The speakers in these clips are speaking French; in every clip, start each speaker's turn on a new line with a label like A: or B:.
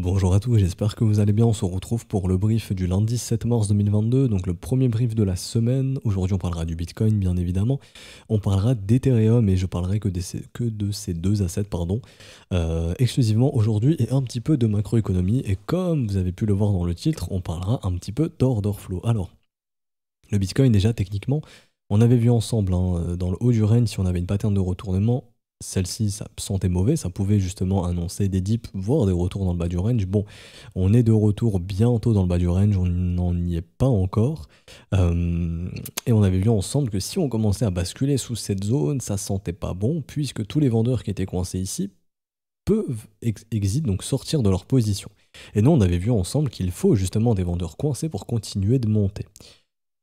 A: Bonjour à tous, j'espère que vous allez bien. On se retrouve pour le brief du lundi 7 mars 2022, donc le premier brief de la semaine. Aujourd'hui, on parlera du Bitcoin, bien évidemment. On parlera d'Ethereum et je parlerai que, de ces deux assets, pardon, euh, exclusivement aujourd'hui et un petit peu de macroéconomie. Et comme vous avez pu le voir dans le titre, on parlera un petit peu d'order flow. Alors, le Bitcoin, déjà, techniquement, on avait vu ensemble hein, dans le haut du règne, si on avait une pattern de retournement, celle-ci ça sentait mauvais, ça pouvait justement annoncer des dips, voire des retours dans le bas du range. Bon, on est de retour bientôt dans le bas du range, on n'en y est pas encore. Euh, et on avait vu ensemble que si on commençait à basculer sous cette zone, ça sentait pas bon, puisque tous les vendeurs qui étaient coincés ici peuvent exit, donc sortir de leur position. Et nous, on avait vu ensemble qu'il faut justement des vendeurs coincés pour continuer de monter.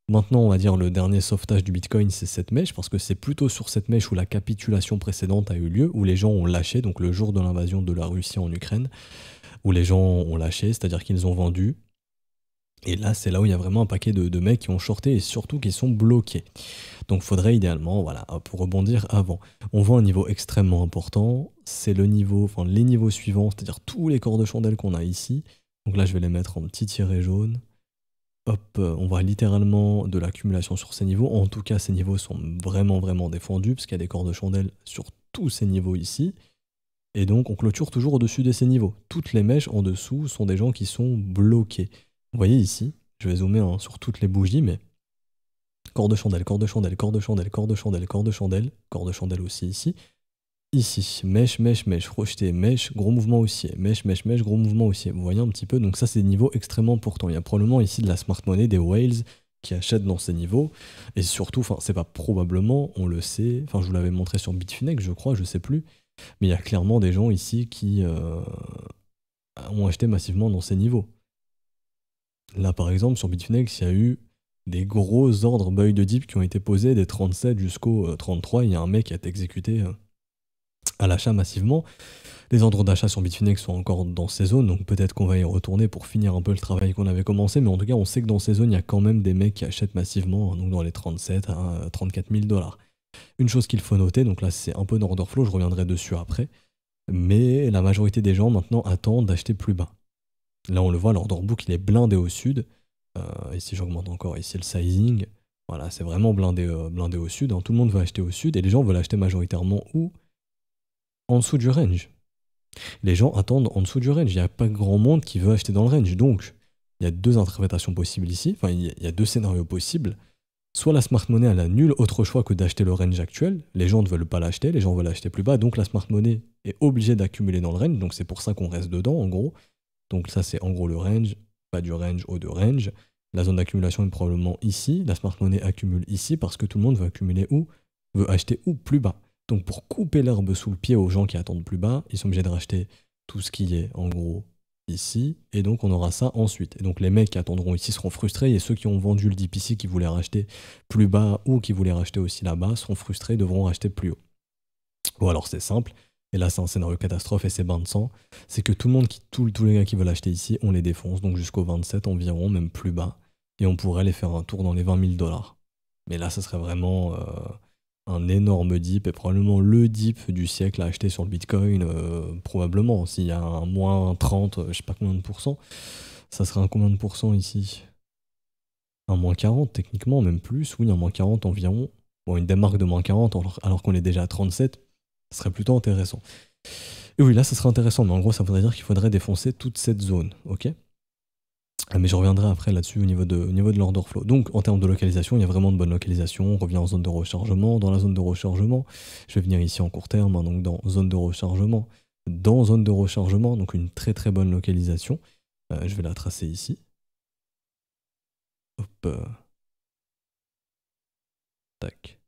A: Maintenant, on va dire le dernier sauvetage du Bitcoin, c'est cette mèche, parce que c'est plutôt sur cette mèche où la capitulation précédente a eu lieu, où les gens ont lâché, donc le jour de l'invasion de la Russie en Ukraine, où les gens ont lâché, c'est-à-dire qu'ils ont vendu. Et là, c'est là où il y a vraiment un paquet de, mecs qui ont shorté et surtout qui sont bloqués. Donc, faudrait idéalement, voilà, pour rebondir avant. On voit un niveau extrêmement important. C'est le niveau, enfin les niveaux suivants, c'est-à-dire tous les corps de chandelle qu'on a ici. Donc là, je vais les mettre en petit tiré jaune hop, euh, on voit littéralement de l'accumulation sur ces niveaux. En tout cas, ces niveaux sont vraiment, vraiment défendus, parce qu'il y a des cordes de chandelle sur tous ces niveaux ici. Et donc, on clôture toujours au-dessus de ces niveaux. Toutes les mèches en dessous sont des gens qui sont bloqués. Vous voyez ici, je vais zoomer hein, sur toutes les bougies, mais corps de chandelle, corps de chandelle, corps de chandelle, corps de chandelle, corps de chandelle, corps de chandelle aussi ici ici. Mèche, mèche, mèche, rejeté, mèche, gros mouvement haussier, mèche, mèche, mèche, gros mouvement haussier. Vous voyez un petit peu, donc ça c'est des niveaux extrêmement importants. Il y a probablement ici de la smart money, des whales qui achètent dans ces niveaux. Et surtout, enfin c'est pas probablement, on le sait, enfin je vous l'avais montré sur Bitfinex je crois, je sais plus. Mais il y a clairement des gens ici qui euh, ont acheté massivement dans ces niveaux. Là par exemple sur Bitfinex il y a eu des gros ordres buy de dip qui ont été posés, des 37 jusqu'au 33, euh, il y a un mec qui a été exécuté. Euh, à l'achat massivement. Les endroits d'achat sur Bitfinex sont encore dans ces zones, donc peut-être qu'on va y retourner pour finir un peu le travail qu'on avait commencé, mais en tout cas, on sait que dans ces zones, il y a quand même des mecs qui achètent massivement, hein, donc dans les 37 à 34 000 dollars. Une chose qu'il faut noter, donc là c'est un peu dans order flow, je reviendrai dessus après, mais la majorité des gens maintenant attendent d'acheter plus bas. Là on le voit, book, il est blindé au sud, Ici, euh, et j'augmente encore ici le sizing, voilà c'est vraiment blindé, euh, blindé au sud, hein. tout le monde veut acheter au sud, et les gens veulent acheter majoritairement où en dessous du range. Les gens attendent en dessous du range. Il n'y a pas grand monde qui veut acheter dans le range. Donc, il y a deux interprétations possibles ici. Enfin, il y a deux scénarios possibles. Soit la smart money, elle a nul autre choix que d'acheter le range actuel. Les gens ne veulent pas l'acheter. Les gens veulent l'acheter plus bas. Donc, la smart money est obligée d'accumuler dans le range. Donc, c'est pour ça qu'on reste dedans, en gros. Donc, ça, c'est en gros le range. Pas du range, ou de range. La zone d'accumulation est probablement ici. La smart money accumule ici parce que tout le monde veut accumuler ou Veut acheter ou Plus bas. Donc pour couper l'herbe sous le pied aux gens qui attendent plus bas, ils sont obligés de racheter tout ce qui est en gros ici, et donc on aura ça ensuite. Et donc les mecs qui attendront ici seront frustrés, et ceux qui ont vendu le DPC qui voulaient racheter plus bas ou qui voulaient racheter aussi là-bas, seront frustrés, devront racheter plus haut. Ou alors c'est simple, et là c'est un scénario catastrophe et c'est bain de sang, c'est que tout le monde, qui, tous les gars qui veulent acheter ici, on les défonce, donc jusqu'au 27 environ, même plus bas, et on pourrait les faire un tour dans les 20 000 dollars. Mais là, ça serait vraiment... Euh, un énorme dip et probablement le dip du siècle à acheter sur le Bitcoin, euh, probablement. S'il y a un moins 30, je sais pas combien de pourcents, ça serait un combien de pourcents ici Un moins 40 techniquement, même plus, oui, un moins 40 environ. Bon, une démarque de moins 40 alors, qu'on est déjà à 37, ce serait plutôt intéressant. Et oui, là, ça serait intéressant, mais en gros, ça voudrait dire qu'il faudrait défoncer toute cette zone, ok ah, mais je reviendrai après là-dessus au niveau de, niveau de l'order flow. Donc en termes de localisation, il y a vraiment de bonnes localisations. On revient en zone de rechargement. Dans la zone de rechargement, je vais venir ici en court terme, hein, donc dans zone de rechargement. Dans zone de rechargement, donc une très très bonne localisation. Euh, je vais la tracer ici. Hop. Euh. Tac.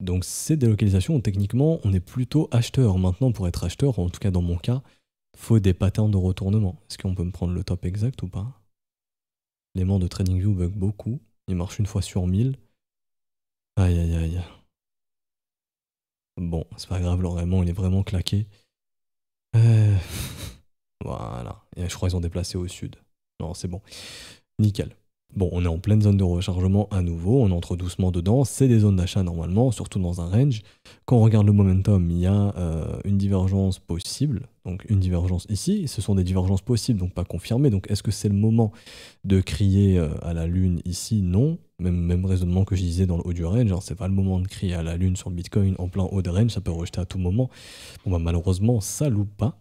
A: Donc ces techniquement, on est plutôt acheteur. Maintenant, pour être acheteur, en tout cas dans mon cas, faut des patterns de retournement. Est-ce qu'on peut me prendre le top exact ou pas L'aimant de TradingView bug beaucoup. Il marche une fois sur 1000. Aïe aïe aïe. Bon, c'est pas grave, l'aimant, il est vraiment claqué. Euh, voilà. Et je crois qu'ils ont déplacé au sud. Non, c'est bon. Nickel. Bon, on est en pleine zone de rechargement à nouveau, on entre doucement dedans, c'est des zones d'achat normalement, surtout dans un range. Quand on regarde le momentum, il y a euh, une divergence possible, donc une divergence ici, ce sont des divergences possibles, donc pas confirmées, donc est-ce que c'est le moment de crier euh, à la lune ici Non, même, même raisonnement que je disais dans le haut du range, hein, c'est pas le moment de crier à la lune sur le Bitcoin en plein haut de range, ça peut rejeter à tout moment. Bon bah, malheureusement, ça loupe pas,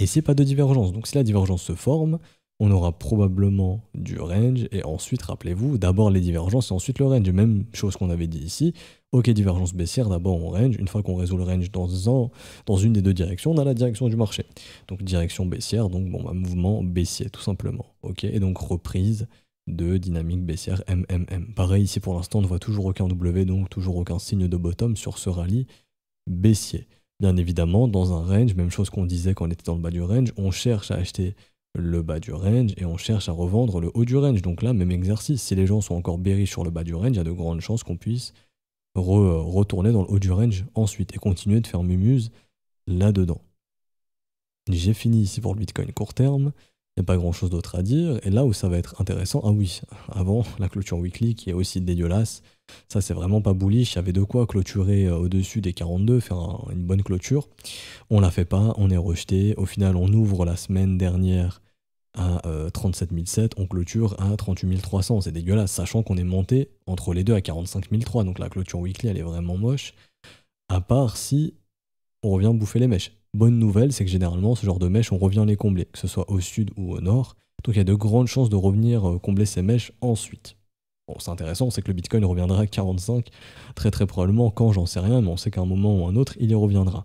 A: et c'est pas de divergence, donc si la divergence se forme, on aura probablement du range, et ensuite, rappelez-vous, d'abord les divergences et ensuite le range. Même chose qu'on avait dit ici, ok, divergence baissière, d'abord on range, une fois qu'on résout le range dans, dans une des deux directions, on a la direction du marché. Donc direction baissière, donc bon, un bah, mouvement baissier, tout simplement. Ok, et donc reprise de dynamique baissière MMM. Pareil ici pour l'instant, on ne voit toujours aucun W, donc toujours aucun signe de bottom sur ce rallye baissier. Bien évidemment, dans un range, même chose qu'on disait quand on était dans le bas du range, on cherche à acheter le bas du range et on cherche à revendre le haut du range. Donc là, même exercice, si les gens sont encore béris sur le bas du range, il y a de grandes chances qu'on puisse retourner dans le haut du range ensuite et continuer de faire mumuse là-dedans. J'ai fini ici pour le Bitcoin court terme. Il n'y a pas grand chose d'autre à dire. Et là où ça va être intéressant, ah oui, avant la clôture weekly qui est aussi dégueulasse, ça c'est vraiment pas bullish. Il y avait de quoi clôturer euh, au-dessus des 42, faire une bonne clôture. On la fait pas, on est rejeté. Au final, on ouvre la semaine dernière à 37007, euh, on clôture à 38300. C'est dégueulasse, sachant qu'on est monté entre les deux à 45003. Donc la clôture weekly, elle est vraiment moche. À part si on revient bouffer les mèches. Bonne nouvelle, c'est que généralement, ce genre de mèches, on revient les combler, que ce soit au sud ou au nord. Donc il y a de grandes chances de revenir euh, combler ces mèches ensuite. Bon, c'est intéressant, on sait que le Bitcoin reviendra à 45, très très probablement quand j'en sais rien, mais on sait qu'à un moment ou un autre, il y reviendra.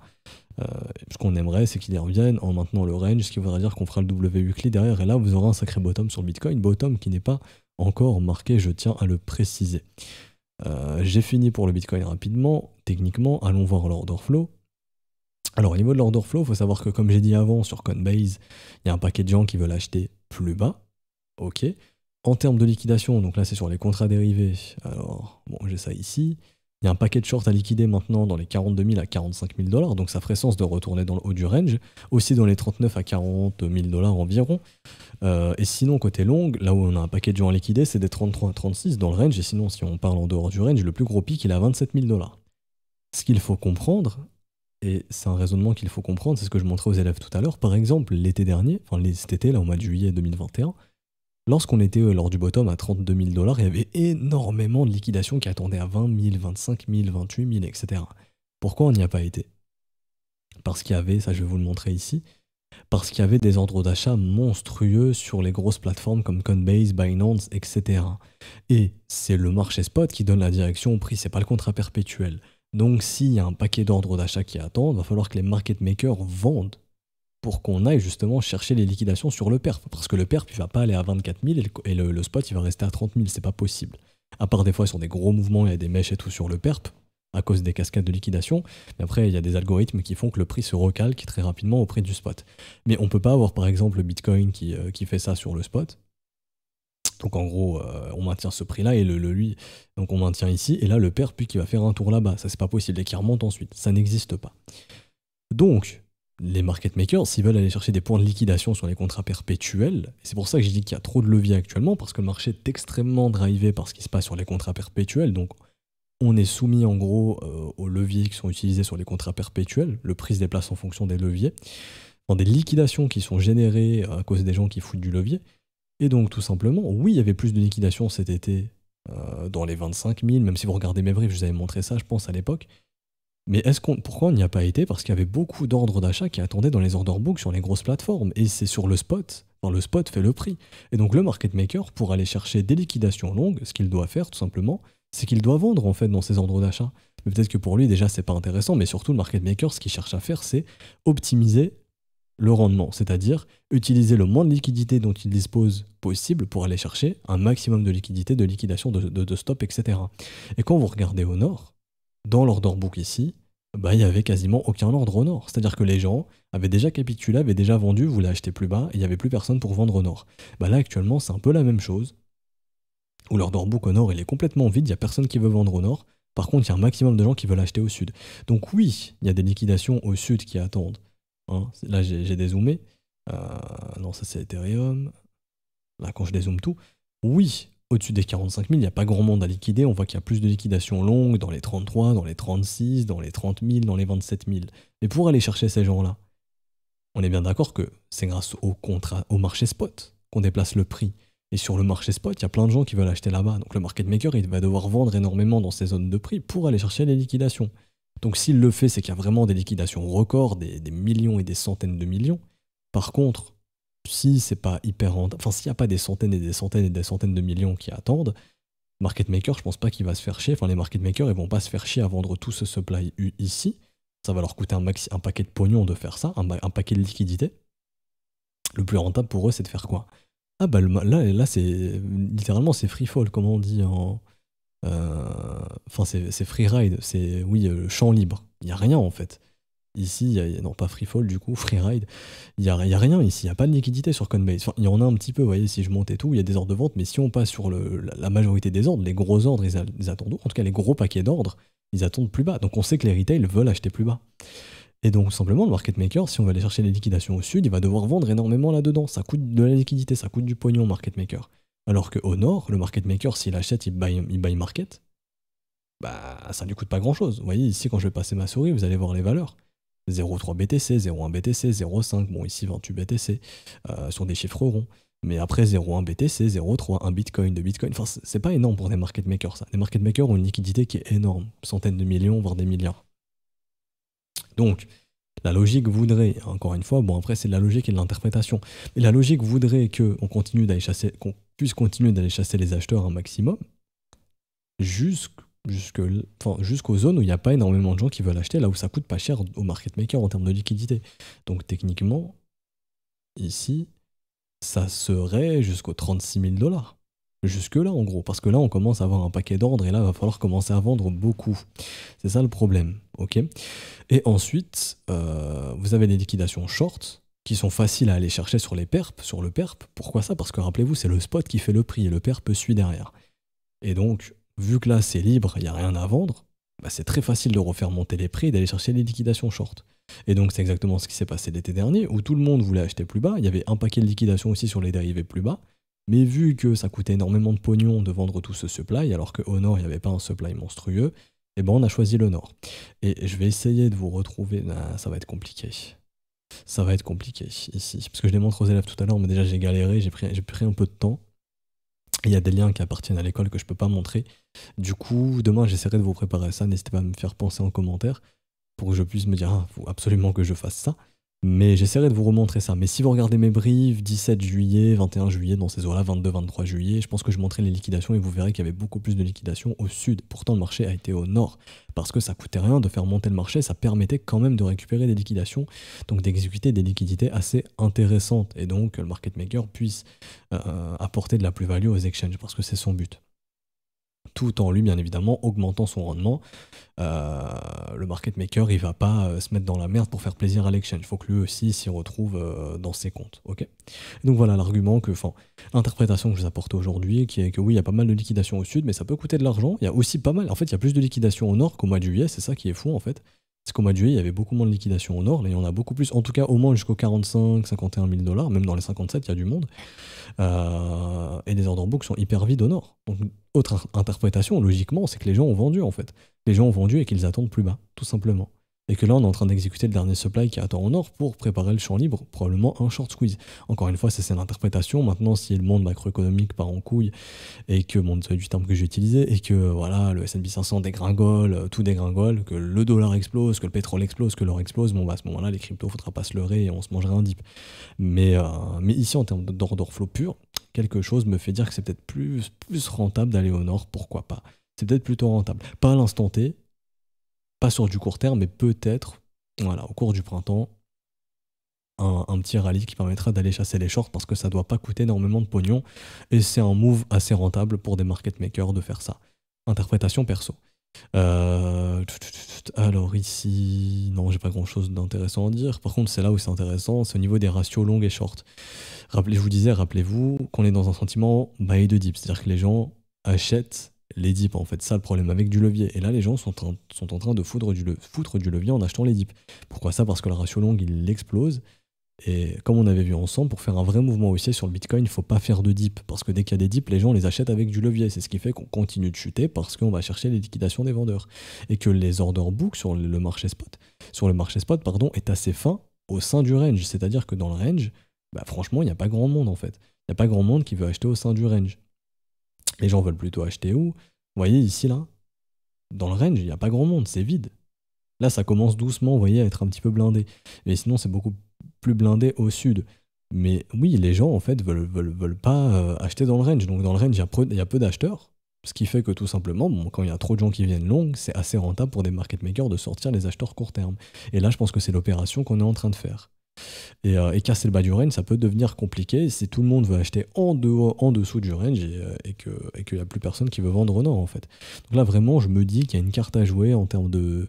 A: Euh, ce qu'on aimerait, c'est qu'il y revienne en maintenant le range, ce qui voudra dire qu'on fera le WUCLI derrière. Et là, vous aurez un sacré bottom sur Bitcoin, bottom qui n'est pas encore marqué, je tiens à le préciser. Euh, j'ai fini pour le Bitcoin rapidement. Techniquement, allons voir l'order flow. Alors, au niveau de l'order flow, il faut savoir que, comme j'ai dit avant, sur Coinbase, il y a un paquet de gens qui veulent acheter plus bas. Ok. En termes de liquidation, donc là, c'est sur les contrats dérivés. Alors, bon, j'ai ça ici. Il y a un paquet de shorts à liquider maintenant dans les 42 000 à 45 000 dollars, donc ça ferait sens de retourner dans le haut du range, aussi dans les 39 à 40 000 dollars environ. Euh, et sinon, côté long, là où on a un paquet de gens à liquider, c'est des 33 à 36 dans le range, et sinon, si on parle en dehors du range, le plus gros pic, il est à 27 000 dollars. Ce qu'il faut comprendre, et c'est un raisonnement qu'il faut comprendre, c'est ce que je montrais aux élèves tout à l'heure, par exemple, l'été dernier, enfin cet été, là, au mois de juillet 2021, Lorsqu'on était euh, lors du bottom à 32 000 dollars, il y avait énormément de liquidations qui attendaient à 20 000, 25 000, 28 000, etc. Pourquoi on n'y a pas été Parce qu'il y avait, ça je vais vous le montrer ici, parce qu'il y avait des ordres d'achat monstrueux sur les grosses plateformes comme Coinbase, Binance, etc. Et c'est le marché spot qui donne la direction au prix, c'est pas le contrat perpétuel. Donc s'il y a un paquet d'ordres d'achat qui attendent, va falloir que les market makers vendent pour qu'on aille justement chercher les liquidations sur le PERP, Parce que le PERP il va pas aller à 24 000 et, le, spot, il va rester à 30 000. C'est pas possible. À part des fois sur des gros mouvements, il y a des mèches et tout sur le perp, à cause des cascades de liquidation. Mais après, il y a des algorithmes qui font que le prix se recalque très rapidement au prix du spot. Mais on peut pas avoir, par exemple, le Bitcoin qui, euh, fait ça sur le spot. Donc en gros, euh, on maintient ce prix-là et le, lui, donc on maintient ici, et là le perp, puis qui va faire un tour là-bas. Ça, c'est pas possible, et qui remonte ensuite. Ça n'existe pas. Donc, les market makers, s'ils veulent aller chercher des points de liquidation sur les contrats perpétuels, c'est pour ça que j'ai dit qu'il y a trop de levier actuellement, parce que le marché est extrêmement drivé par ce qui se passe sur les contrats perpétuels. Donc, on est soumis en gros euh, aux leviers qui sont utilisés sur les contrats perpétuels. Le prix se déplace en fonction des leviers, dans des liquidations qui sont générées euh, à cause des gens qui foutent du levier. Et donc, tout simplement, oui, il y avait plus de liquidations cet été euh, dans les 25 000, même si vous regardez mes briefs, je vous avais montré ça, je pense, à l'époque. Mais pourquoi on n'y a pas été Parce qu'il y avait beaucoup d'ordres d'achat qui attendaient dans les order books sur les grosses plateformes. Et c'est sur le spot. le spot fait le prix. Et donc le market maker, pour aller chercher des liquidations longues, ce qu'il doit faire tout simplement, c'est qu'il doit vendre en fait dans ses ordres d'achat. Mais peut-être que pour lui déjà c'est pas intéressant, mais surtout le market maker, ce qu'il cherche à faire, c'est optimiser le rendement, c'est-à-dire utiliser le moins de liquidité dont il dispose possible pour aller chercher un maximum de liquidité, de liquidation, de, stop, etc. Et quand vous regardez au nord, dans l'order book ici, bah, il n'y avait quasiment aucun ordre au nord. C'est-à-dire que les gens avaient déjà capitulé, avaient déjà vendu, voulaient acheter plus bas, et il n'y avait plus personne pour vendre au nord. Bah, là, actuellement, c'est un peu la même chose, où beaucoup au nord, il est complètement vide, il n'y a personne qui veut vendre au nord. Par contre, il y a un maximum de gens qui veulent acheter au sud. Donc oui, il y a des liquidations au sud qui attendent. Hein, là, j'ai dézoomé. Euh, non, ça c'est Ethereum. Là, quand je dézoome tout, oui, au-dessus des 45 000, il n'y a pas grand monde à liquider. On voit qu'il y a plus de liquidations longues dans les 33, dans les 36, dans les 30 000, dans les 27 000. Mais pour aller chercher ces gens-là, on est bien d'accord que c'est grâce au contrat, au marché spot qu'on déplace le prix. Et sur le marché spot, il y a plein de gens qui veulent acheter là-bas. Donc le market maker, il va devoir vendre énormément dans ces zones de prix pour aller chercher les liquidations. Donc s'il le fait, c'est qu'il y a vraiment des liquidations records, des millions et des centaines de millions. Par contre, si c'est pas hyper rentable, enfin s'il n'y a pas des centaines et des centaines et des centaines de millions qui attendent, market makers, je pense pas qu'il va se faire chier. Enfin, les market makers, ils vont pas se faire chier à vendre tout ce supply ici. Ça va leur coûter un, un paquet de pognon de faire ça, un, paquet de liquidités. Le plus rentable pour eux, c'est de faire quoi Ah bah là, là c'est littéralement c'est free fall, comme on dit en. Euh, enfin, c'est free ride, c'est oui, euh, champ libre. Il n'y a rien en fait. Ici, y a, non pas Freefall du coup, Freeride, il n'y a, y rien ici, il n'y a pas de liquidité sur Coinbase. il y en a un petit peu, vous voyez, si je monte et tout, il y a des ordres de vente, mais si on passe sur la, majorité des ordres, les gros ordres, ils, attendent, en tout cas les gros paquets d'ordres, ils attendent plus bas. Donc on sait que les retails veulent acheter plus bas. Et donc simplement, le market maker, si on va aller chercher les liquidations au sud, il va devoir vendre énormément là-dedans. Ça coûte de la liquidité, ça coûte du pognon, market maker. Alors qu'au nord, le market maker, s'il achète, il buy, il buy market, bah ça lui coûte pas grand-chose. Vous voyez, ici, quand je vais passer ma souris, vous allez voir les valeurs. 0,3 BTC, 0,1 BTC, 0,5, bon ici 28 BTC, euh, sur des chiffres ronds. Mais après 0,1 BTC, 0,3, 1 Bitcoin, 2 Bitcoin, enfin c'est pas énorme pour des market makers ça. Les market makers ont une liquidité qui est énorme, centaines de millions, voire des milliards. Donc, la logique voudrait, encore une fois, bon après c'est de la logique et de l'interprétation, mais la logique voudrait qu'on continue d'aller chasser, qu'on puisse continuer d'aller chasser les acheteurs un maximum, jusqu'à jusque, enfin, jusqu'aux zones où il n'y a pas énormément de gens qui veulent acheter, là où ça coûte pas cher au market maker en termes de liquidité. Donc techniquement, ici, ça serait jusqu'aux 36 000 dollars. Jusque-là, en gros, parce que là, on commence à avoir un paquet d'ordres et là, il va falloir commencer à vendre beaucoup. C'est ça le problème, ok Et ensuite, euh, vous avez des liquidations short qui sont faciles à aller chercher sur les perps, sur le perp. Pourquoi ça Parce que rappelez-vous, c'est le spot qui fait le prix et le perp suit derrière. Et donc, vu que là c'est libre, il n'y a rien à vendre, bah, c'est très facile de refaire monter les prix et d'aller chercher les liquidations short. Et donc c'est exactement ce qui s'est passé l'été dernier, où tout le monde voulait acheter plus bas, il y avait un paquet de liquidations aussi sur les dérivés plus bas, mais vu que ça coûtait énormément de pognon de vendre tout ce supply, alors qu'au nord il n'y avait pas un supply monstrueux, et eh ben on a choisi le nord. Et je vais essayer de vous retrouver, bah, ça va être compliqué. Ça va être compliqué ici, parce que je les montre aux élèves tout à l'heure, mais déjà j'ai galéré, j'ai pris un peu de temps. Il y a des liens qui appartiennent à l'école que je peux pas montrer. Du coup, demain, j'essaierai de vous préparer ça. N'hésitez pas à me faire penser en commentaire pour que je puisse me dire, ah, faut absolument que je fasse ça. Mais j'essaierai de vous remontrer ça. Mais si vous regardez mes briefs, 17 juillet, 21 juillet, dans ces eaux-là, 22, 23 juillet, je pense que je montrais les liquidations et vous verrez qu'il y avait beaucoup plus de liquidations au sud. Pourtant, le marché a été au nord. Parce que ça coûtait rien de faire monter le marché, ça permettait quand même de récupérer des liquidations, donc d'exécuter des liquidités assez intéressantes. Et donc, le market maker puisse euh, euh, apporter de la plus-value aux exchanges, parce que c'est son but tout en lui, bien évidemment, augmentant son rendement. Euh, le market maker, il va pas euh, se mettre dans la merde pour faire plaisir à l'exchange. Il faut que lui aussi s'y retrouve euh, dans ses comptes. Donc voilà l'argument que, enfin, l'interprétation que je vous apporte aujourd'hui, qui est que oui, il y a pas mal de liquidations au sud, mais ça peut coûter de l'argent. Il y a aussi pas mal. En fait, il y a plus de liquidations au nord qu'au mois de juillet. C'est ça qui est fou, en fait. Ce qu'au mois de juillet, il y avait beaucoup moins de liquidations au nord. Là, il y en a beaucoup plus, en tout cas au moins jusqu'aux 45, 51 000 dollars. Même dans les 57, il y a du monde. Euh, et des ordres en sont hyper vides au nord. Donc, autre interprétation, logiquement, c'est que les gens ont vendu en fait. Les gens ont vendu et qu'ils attendent plus bas, tout simplement et que là on est en train d'exécuter le dernier supply qui attend au nord pour préparer le champ libre, probablement un short squeeze. Encore une fois, ça c'est l'interprétation. Maintenant, si le monde macroéconomique part en couille et que, monde c'est du terme que j'ai utilisé, et que voilà, le S&P 500 dégringole, euh, tout dégringole, que le dollar explose, que le pétrole explose, que l'or explose, bon bah à ce moment-là, les cryptos, faudra pas se leurrer et on se mangera un dip. Mais, euh, mais ici, en termes d'ordre flow pur, quelque chose me fait dire que c'est peut-être plus, plus rentable d'aller au nord, pourquoi pas c'est peut-être plutôt rentable. Pas à l'instant T, pas sur du court terme, mais peut-être, voilà, au cours du printemps, un, petit rallye qui permettra d'aller chasser les shorts parce que ça doit pas coûter énormément de pognon et c'est un move assez rentable pour des market makers de faire ça. Interprétation perso. Euh, alors ici, non, j'ai pas grand chose d'intéressant à dire. Par contre, c'est là où c'est intéressant, c'est au niveau des ratios longues et short. Rappelez, je vous disais, rappelez-vous qu'on est dans un sentiment buy de dip, c'est-à-dire que les gens achètent les dips en fait. Ça le problème avec du levier. Et là, les gens sont en, train de foudre du, foutre du levier en achetant les dips. Pourquoi ça Parce que la ratio longue il explose. Et comme on avait vu ensemble, pour faire un vrai mouvement haussier sur le Bitcoin, il ne faut pas faire de dips Parce que dès qu'il y a des dips, les gens les achètent avec du levier. C'est ce qui fait qu'on continue de chuter parce qu'on va chercher les liquidations des vendeurs. Et que les order book sur le marché spot, sur le marché spot pardon, est assez fin au sein du range. C'est-à-dire que dans le range, bah franchement, il n'y a pas grand monde en fait. Il n'y a pas grand monde qui veut acheter au sein du range. Les gens veulent plutôt acheter où Vous voyez ici là Dans le range, il n'y a pas grand monde, c'est vide. Là, ça commence doucement, vous voyez, à être un petit peu blindé. Mais sinon, c'est beaucoup plus blindé au sud. Mais oui, les gens, en fait, veulent, veulent, pas euh, acheter dans le range. Donc, dans le range, il y, a peu d'acheteurs. Ce qui fait que tout simplement, quand il y a trop de gens qui viennent long, c'est assez rentable pour des market makers de sortir les acheteurs court terme. Et là, je pense que c'est l'opération qu'on est en train de faire. Euh, et, casser le bas du range, ça peut devenir compliqué si tout le monde veut acheter en, en dessous du range et, euh, qu'il n'y a plus personne qui veut vendre au nord, en fait. Donc là, vraiment, je me dis qu'il y a une carte à jouer en termes de,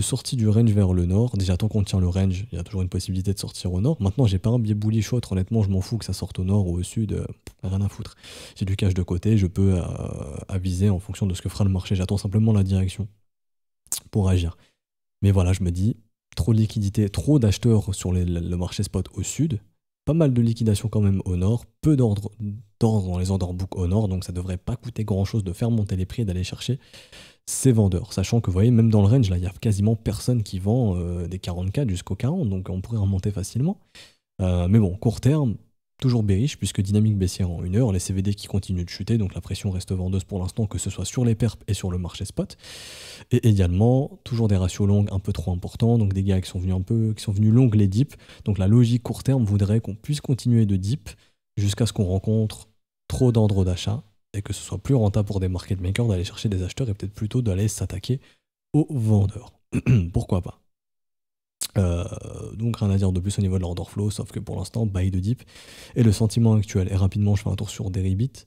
A: sortie du range vers le nord. Déjà, tant qu'on tient le range, il y a toujours une possibilité de sortir au nord. Maintenant, j'ai pas un biais bullish autre, honnêtement, je m'en fous que ça sorte au nord ou au sud, euh, rien à foutre. J'ai du cash de côté, je peux aviser en fonction de ce que fera le marché. J'attends simplement la direction pour agir. Mais voilà, je me dis, trop de liquidité, trop d'acheteurs sur le marché spot au sud, pas mal de liquidations quand même au nord, peu d'ordres dans les order au nord, donc ça devrait pas coûter grand chose de faire monter les prix et d'aller chercher ces vendeurs. Sachant que vous voyez, même dans le range, là, il y a quasiment personne qui vend euh, des des k jusqu'au 40, donc on pourrait remonter facilement. Euh, mais bon, court terme, Toujours bearish puisque dynamique baissière en une heure, les CVD qui continuent de chuter, donc la pression reste vendeuse pour l'instant, que ce soit sur les perps et sur le marché spot. Et également, toujours des ratios longues un peu trop importants, donc des gars qui sont venus un peu, qui sont venus les dips. Donc la logique court terme voudrait qu'on puisse continuer de dip jusqu'à ce qu'on rencontre trop d'endroits d'achat et que ce soit plus rentable pour des market makers d'aller chercher des acheteurs et peut-être plutôt d'aller s'attaquer aux vendeurs. Pourquoi pas euh, donc rien à dire de plus au niveau de l'order flow, sauf que pour l'instant, buy de deep et le sentiment actuel. Et rapidement, je fais un tour sur Deribit.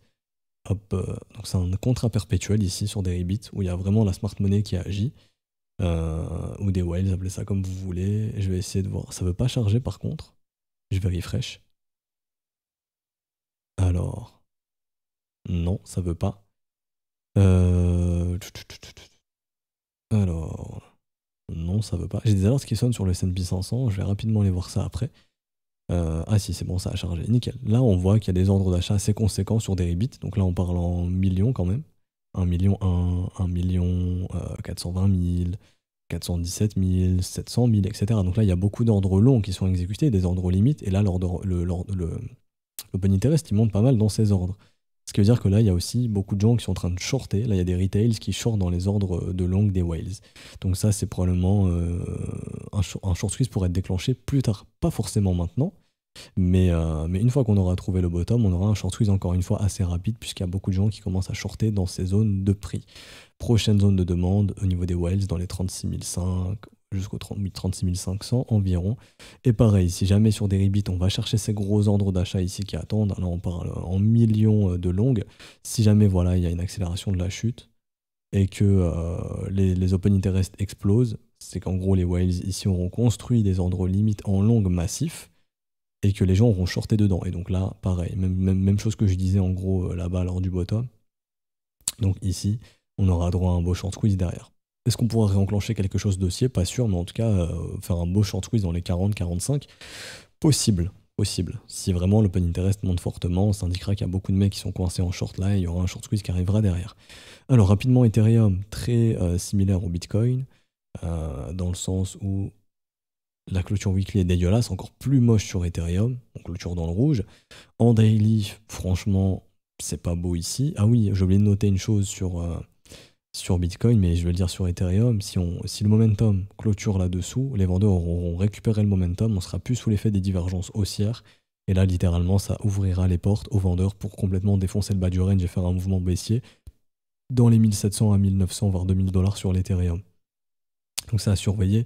A: Hop, euh, donc c'est un contrat perpétuel ici sur Deribit où il y a vraiment la smart money qui agit. Euh, ou des whales, appelez ça comme vous voulez. Je vais essayer de voir. Ça veut pas charger par contre. Je vais refresh. Alors. Non, ça veut pas. Alors. Non, ça veut pas. J'ai des alertes qui sonnent sur le S&P 500. Je vais rapidement aller voir ça après. Euh, ah si, c'est bon, ça a chargé. Nickel. Là, on voit qu'il y a des ordres d'achat assez conséquents sur des Rebits. Donc là, on parle en millions quand même. 1 million 1, 1 million 420 000, 417 000, 700 000, etc. Donc là, il y a beaucoup d'ordres longs qui sont exécutés, des ordres limites. Et là, l'ordre, le, le, l'open interest, il monte pas mal dans ces ordres. Ce qui veut dire que là, il y a aussi beaucoup de gens qui sont en train de shorter. Là, il y a des retails qui shortent dans les ordres de longue des whales. Donc ça, c'est probablement euh, un, short squeeze pourrait être déclenché plus tard, pas forcément maintenant. Mais, euh, mais une fois qu'on aura trouvé le bottom, on aura un short squeeze encore une fois assez rapide puisqu'il y a beaucoup de gens qui commencent à shorter dans ces zones de prix. Prochaine zone de demande au niveau des whales dans les 36 500, jusqu'au 36 500 environ. Et pareil, si jamais sur des rebits on va chercher ces gros ordres d'achat ici qui attendent, là on parle en millions euh, de longues, si jamais voilà, il y a une accélération de la chute et que euh, les, open interest explosent, c'est qu'en gros les whales ici auront construit des ordres limites en longue massif et que les gens auront shorté dedans. Et donc là, pareil, même, chose que je disais en gros euh, là-bas lors du bottom. Donc ici, on aura droit à un beau short squeeze derrière. Est-ce qu'on pourra réenclencher quelque chose dossier Pas sûr, mais en tout cas, euh, faire un beau short quiz dans les 40-45, possible. Possible. Si vraiment l'open interest monte fortement, ça indiquera qu'il y a beaucoup de mecs qui sont coincés en short là, il y aura un short squeeze qui arrivera derrière. Alors rapidement, Ethereum, très euh, similaire au Bitcoin, euh, dans le sens où la clôture weekly est dégueulasse, encore plus moche sur Ethereum, clôture dans le rouge. En daily, franchement, c'est pas beau ici. Ah oui, j'ai oublié de noter une chose sur sur Bitcoin, mais je vais le dire sur Ethereum, si, on, si le momentum clôture là-dessous, les vendeurs auront récupéré le momentum, on sera plus sous l'effet des divergences haussières. Et là, littéralement, ça ouvrira les portes aux vendeurs pour complètement défoncer le bas du range et faire un mouvement baissier dans les 1700 à 1900, voire 2000 dollars sur l'Ethereum. Donc ça à surveiller.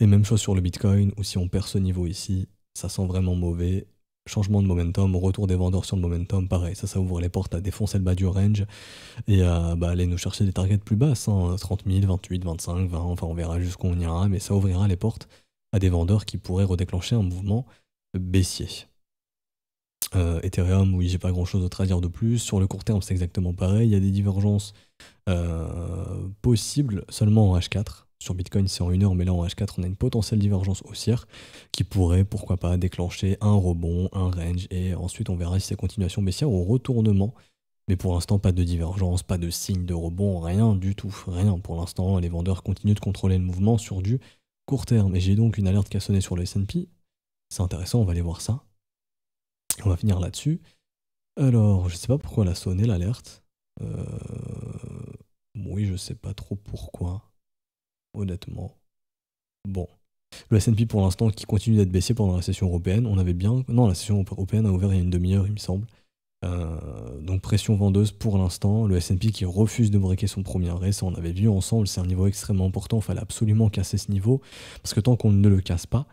A: Et même chose sur le Bitcoin, où si on perd ce niveau ici, ça sent vraiment mauvais changement de momentum, retour des vendeurs sur le momentum, pareil, ça, ça ouvre les portes à défoncer le bas du range et à euh, bah, aller nous chercher des targets plus basses, 30 000, 28, 25, 20, enfin on verra jusqu'où on ira, mais ça ouvrira les portes à des vendeurs qui pourraient redéclencher un mouvement baissier. Euh, Ethereum, oui, j'ai pas grand chose d'autre à dire de plus. Sur le court terme, c'est exactement pareil. Il y a des divergences euh, possibles seulement en H4. Sur Bitcoin, c'est en une heure, mais là en H4, on a une potentielle divergence haussière qui pourrait, pourquoi pas, déclencher un rebond, un range, et ensuite on verra si c'est continuation baissière ou retournement. Mais pour l'instant, pas de divergence, pas de signe de rebond, rien du tout, rien. Pour l'instant, les vendeurs continuent de contrôler le mouvement sur du court terme. Et j'ai donc une alerte qui a sonné sur le SP. C'est intéressant, on va aller voir ça. On va finir là-dessus. Alors, je sais pas pourquoi elle a sonné l'alerte. Euh, oui, je sais pas trop pourquoi honnêtement. Bon. Le S&P pour l'instant qui continue d'être baissier pendant la session européenne, on avait bien... Non, la session européenne a ouvert il y a une demi-heure, il me semble. Euh, donc pression vendeuse pour l'instant, le S&P qui refuse de breaker son premier arrêt, ça on avait vu ensemble, c'est un niveau extrêmement important, il fallait absolument casser ce niveau, parce que tant qu'on ne le casse pas,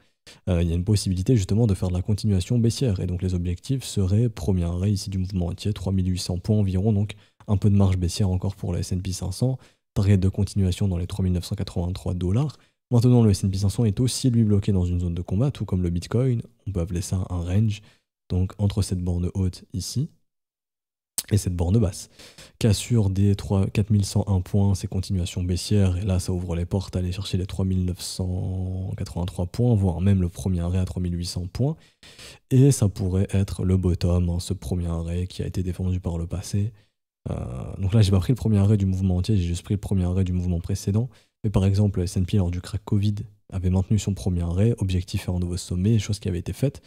A: euh, il y a une possibilité justement de faire de la continuation baissière, et donc les objectifs seraient premier arrêt ici du mouvement entier, 3800 points environ, donc un peu de marge baissière encore pour le S&P 500, près de continuation dans les 3983 dollars. Maintenant, le S&P 500 est aussi lui bloqué dans une zone de combat, tout comme le Bitcoin. On peut appeler ça un range, donc entre cette borne haute ici et cette borne basse. Cassure des 4101 points, c'est continuations baissières et là ça ouvre les portes à aller chercher les 3983 points, voire même le premier arrêt à 3800 points, et ça pourrait être le bottom, hein, ce premier arrêt qui a été défendu par le passé, euh, donc là, j'ai pas pris le premier arrêt du mouvement entier, j'ai juste pris le premier arrêt du mouvement précédent. Mais par exemple, S&P lors du crack Covid, avait maintenu son premier arrêt, objectif à un nouveau sommet, chose qui avait été faite.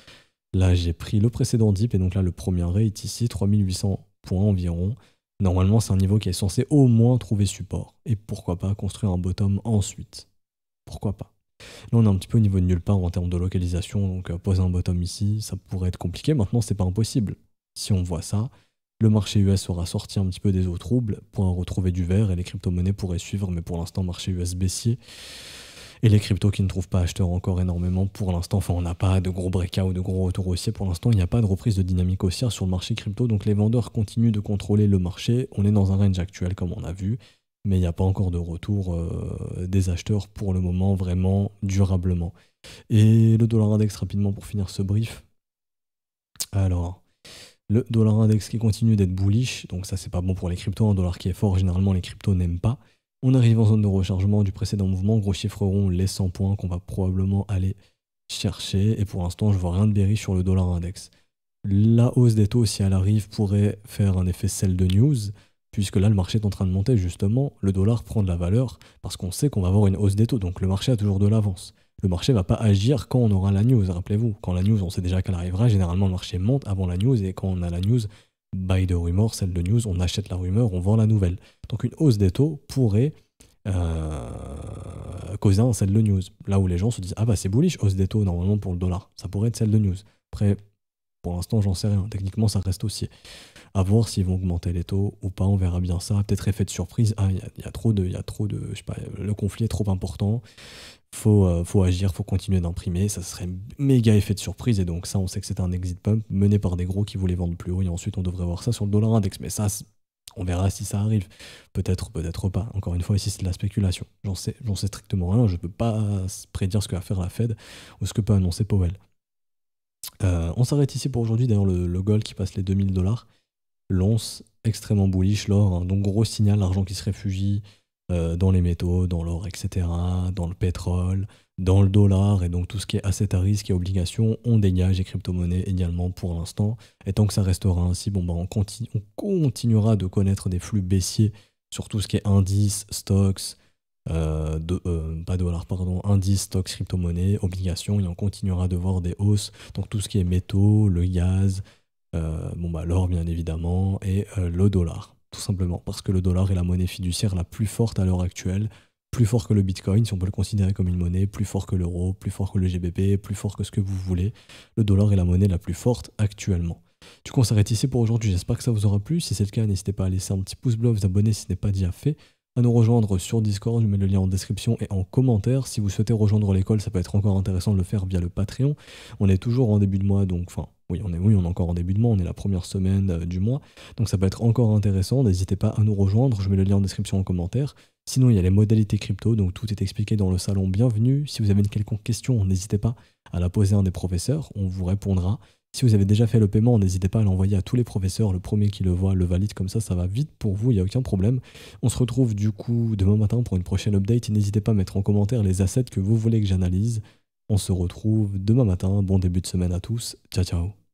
A: Là, j'ai pris le précédent dip, et donc là, le premier arrêt est ici, 3800 points environ. Normalement, c'est un niveau qui est censé au moins trouver support. Et pourquoi pas construire un bottom ensuite Pourquoi pas Là, on est un petit peu au niveau de nulle part en termes de localisation, donc euh, poser un bottom ici, ça pourrait être compliqué. Maintenant, c'est pas impossible. Si on voit ça, le marché US aura sorti un petit peu des eaux troubles, en retrouver du vert et les crypto-monnaies pourraient suivre, mais pour l'instant, marché US baissier. Et les cryptos qui ne trouvent pas acheteurs encore énormément pour l'instant, enfin on n'a pas de gros ou de gros retours haussiers pour l'instant, il n'y a pas de reprise de dynamique haussière sur le marché crypto, donc les vendeurs continuent de contrôler le marché, on est dans un range actuel comme on a vu, mais il n'y a pas encore de retour euh, des acheteurs pour le moment vraiment durablement. Et le dollar index rapidement pour finir ce brief. Alors, le dollar index qui continue d'être bullish, donc ça c'est pas bon pour les cryptos, un dollar qui est fort, généralement les cryptos n'aiment pas. On arrive en zone de rechargement du précédent mouvement, gros chiffre rond, les 100 points qu'on va probablement aller chercher, et pour l'instant je vois rien de béri sur le dollar index. La hausse des taux, si elle arrive, pourrait faire un effet sell de news, puisque là le marché est en train de monter justement, le dollar prend de la valeur, parce qu'on sait qu'on va avoir une hausse des taux, donc le marché a toujours de l'avance le marché va pas agir quand on aura la news. Rappelez-vous, quand la news, on sait déjà qu'elle arrivera. Généralement, le marché monte avant la news et quand on a la news, buy de rumeur, celle de news, on achète la rumeur, on vend la nouvelle. Donc une hausse des taux pourrait euh, causer un celle de news. Là où les gens se disent ah bah c'est bullish, hausse des taux normalement pour le dollar, ça pourrait être celle de news. Après, pour l'instant, j'en sais rien. Techniquement, ça reste aussi. À voir s'ils vont augmenter les taux ou pas, on verra bien ça. Peut-être effet de surprise. Ah, il y, a trop de, il y a trop de, je sais pas, le conflit est trop important faut, euh, faut agir, faut continuer d'imprimer, ça serait méga effet de surprise, et donc ça, on sait que c'est un exit pump mené par des gros qui voulaient vendre plus haut, et ensuite on devrait voir ça sur le dollar index, mais ça, on verra si ça arrive. Peut-être, peut-être pas. Encore une fois, ici, c'est de la spéculation. J'en sais, sais strictement rien, je peux pas prédire ce que va faire la Fed, ou ce que peut annoncer Powell. Euh, on s'arrête ici pour aujourd'hui, d'ailleurs, le, gold qui passe les 2000 dollars, l'once extrêmement bullish, l'or, hein. donc gros signal, l'argent qui se réfugie, euh, dans les métaux, dans l'or, etc., dans le pétrole, dans le dollar, et donc tout ce qui est asset à risque et obligations, on dégage les crypto-monnaies également pour l'instant. Et tant que ça restera ainsi, bon, bah, on, continuera de connaître des flux baissiers sur tout ce qui est indices, stocks, euh, euh, pas dollars, pardon, indices, stocks, crypto-monnaies, obligations, et on continuera de voir des hausses. Donc tout ce qui est métaux, le gaz, bon bah, l'or bien évidemment, et le dollar tout simplement, parce que le dollar est la monnaie fiduciaire la plus forte à l'heure actuelle, plus fort que le Bitcoin, si on peut le considérer comme une monnaie, plus fort que l'euro, plus fort que le GBP, plus fort que ce que vous voulez. Le dollar est la monnaie la plus forte actuellement. Du coup, on s'arrête ici pour aujourd'hui. J'espère que ça vous aura plu. Si c'est le cas, n'hésitez pas à laisser un petit pouce bleu, vous abonner si ce n'est pas déjà fait, à nous rejoindre sur Discord. Je mets le lien en description et en commentaire. Si vous souhaitez rejoindre l'école, ça peut être encore intéressant de le faire via le Patreon. On est toujours en début de mois, donc enfin, oui, on est, oui, on est encore en début de mois, on est la première semaine euh, du mois, donc ça peut être encore intéressant. N'hésitez pas à nous rejoindre, je mets le lien en description en commentaire. Sinon, il y a les modalités crypto, donc tout est expliqué dans le salon. Bienvenue. Si vous avez une quelconque question, n'hésitez pas à la poser à un des professeurs, on vous répondra. Si vous avez déjà fait le paiement, n'hésitez pas à l'envoyer à tous les professeurs. Le premier qui le voit le valide, comme ça, ça va vite pour vous, il n'y a aucun problème. On se retrouve du coup demain matin pour une prochaine update. N'hésitez pas à mettre en commentaire les assets que vous voulez que j'analyse. On se retrouve demain matin. Bon début de semaine à tous. Ciao, ciao.